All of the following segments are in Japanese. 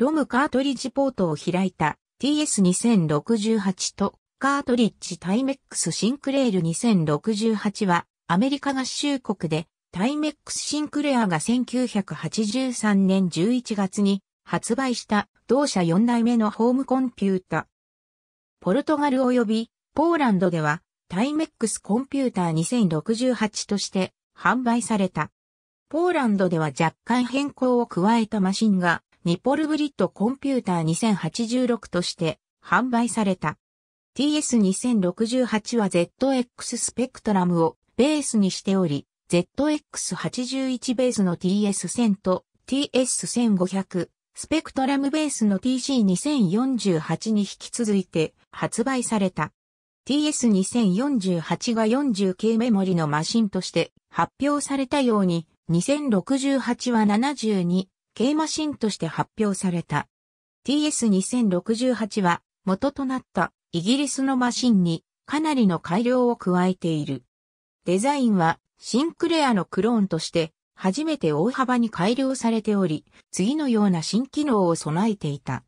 ロムカートリッジポートを開いた TS2068 とカートリッジタイメックスシンクレール2068はアメリカ合衆国でタイメックスシンクレアが1983年11月に発売した同社4代目のホームコンピュータ。ポルトガル及びポーランドではタイメックスコンピューター2068として販売された。ポーランドでは若干変更を加えたマシンがニポルブリッドコンピューター2086として販売された。TS2068 は ZX スペクトラムをベースにしており、ZX81 ベースの TS1000 と TS1500 スペクトラムベースの TC2048 に引き続いて発売された。TS2048 が 40K メモリのマシンとして発表されたように、2068は72 K マシンとして発表された。TS2068 は元となったイギリスのマシンにかなりの改良を加えている。デザインはシンクレアのクローンとして初めて大幅に改良されており、次のような新機能を備えていた。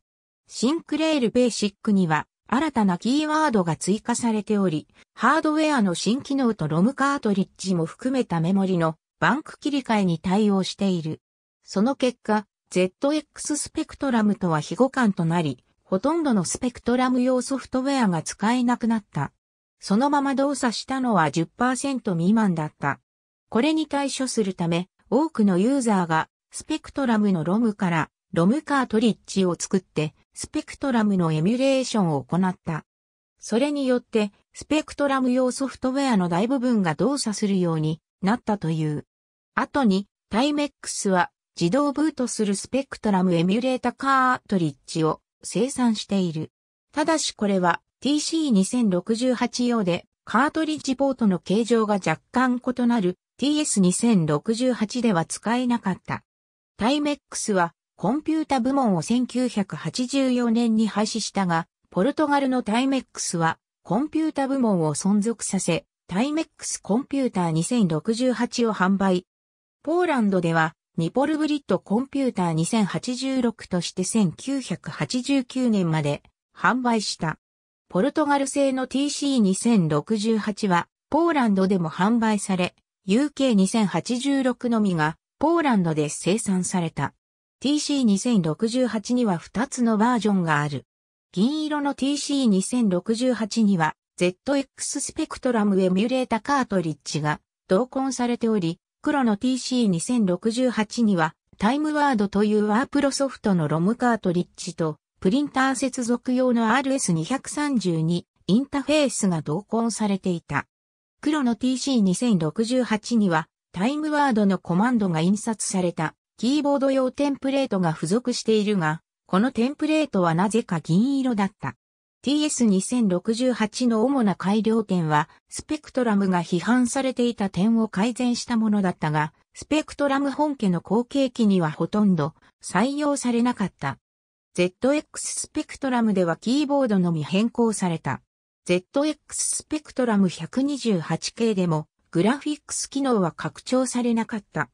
シンクレールベーシックには新たなキーワードが追加されており、ハードウェアの新機能とロムカートリッジも含めたメモリのバンク切り替えに対応している。その結果、ZX スペクトラムとは非互換となり、ほとんどのスペクトラム用ソフトウェアが使えなくなった。そのまま動作したのは10%未満だった。これに対処するため、多くのユーザーが、スペクトラムのロムから、ロムカートリッジを作って、スペクトラムのエミュレーションを行った。それによって、スペクトラム用ソフトウェアの大部分が動作するようになったという。後に、タイメックスは自動ブートするスペクトラムエミュレータカートリッジを生産している。ただしこれは TC2068 用でカートリッジポートの形状が若干異なる TS2068 では使えなかった。タイメックスはコンピュータ部門を1984年に廃止したが、ポルトガルのタイメックスはコンピュータ部門を存続させ、タイメックスコンピューター2068を販売。ポーランドではニポルブリッドコンピューター2086として1989年まで販売した。ポルトガル製の TC2068 はポーランドでも販売され、UK2086 のみがポーランドで生産された。TC2068 には2つのバージョンがある。銀色の TC2068 には ZX スペクトラムエミュレータカートリッジが同梱されており、黒の TC2068 には、タイムワードというワープロソフトのロムカートリッジと、プリンター接続用の RS232 インターフェースが同梱されていた。黒の TC2068 には、タイムワードのコマンドが印刷された、キーボード用テンプレートが付属しているが、このテンプレートはなぜか銀色だった。TS2068 の主な改良点は、スペクトラムが批判されていた点を改善したものだったが、スペクトラム本家の後継機にはほとんど採用されなかった。ZX スペクトラムではキーボードのみ変更された。ZX スペクトラム 128K でもグラフィックス機能は拡張されなかった。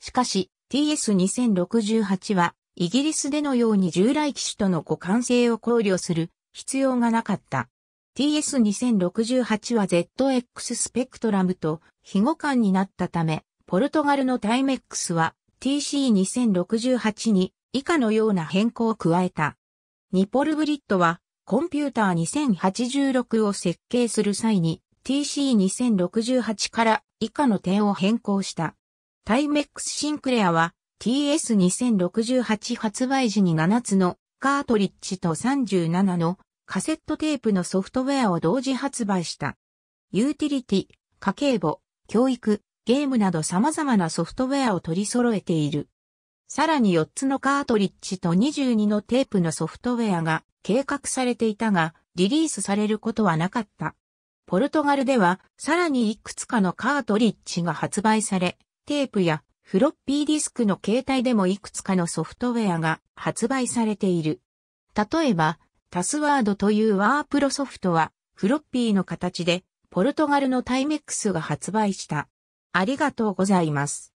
しかし TS2068 はイギリスでのように従来機種との互換性を考慮する必要がなかった。TS2068 は ZX スペクトラムと非互換になったため、ポルトガルのタイメックスは TC2068 に以下のような変更を加えた。ニポルブリッドはコンピューター2086を設計する際に TC2068 から以下の点を変更した。タイメックスシンクレアは TS2068 発売時に7つのカートリッジと37のカセットテープのソフトウェアを同時発売した。ユーティリティ、家計簿、教育、ゲームなど様々なソフトウェアを取り揃えている。さらに4つのカートリッジと22のテープのソフトウェアが計画されていたが、リリースされることはなかった。ポルトガルでは、さらにいくつかのカートリッジが発売され、テープやフロッピーディスクの携帯でもいくつかのソフトウェアが発売されている。例えば、タスワードというワープロソフトは、フロッピーの形で、ポルトガルのタイメックスが発売した。ありがとうございます。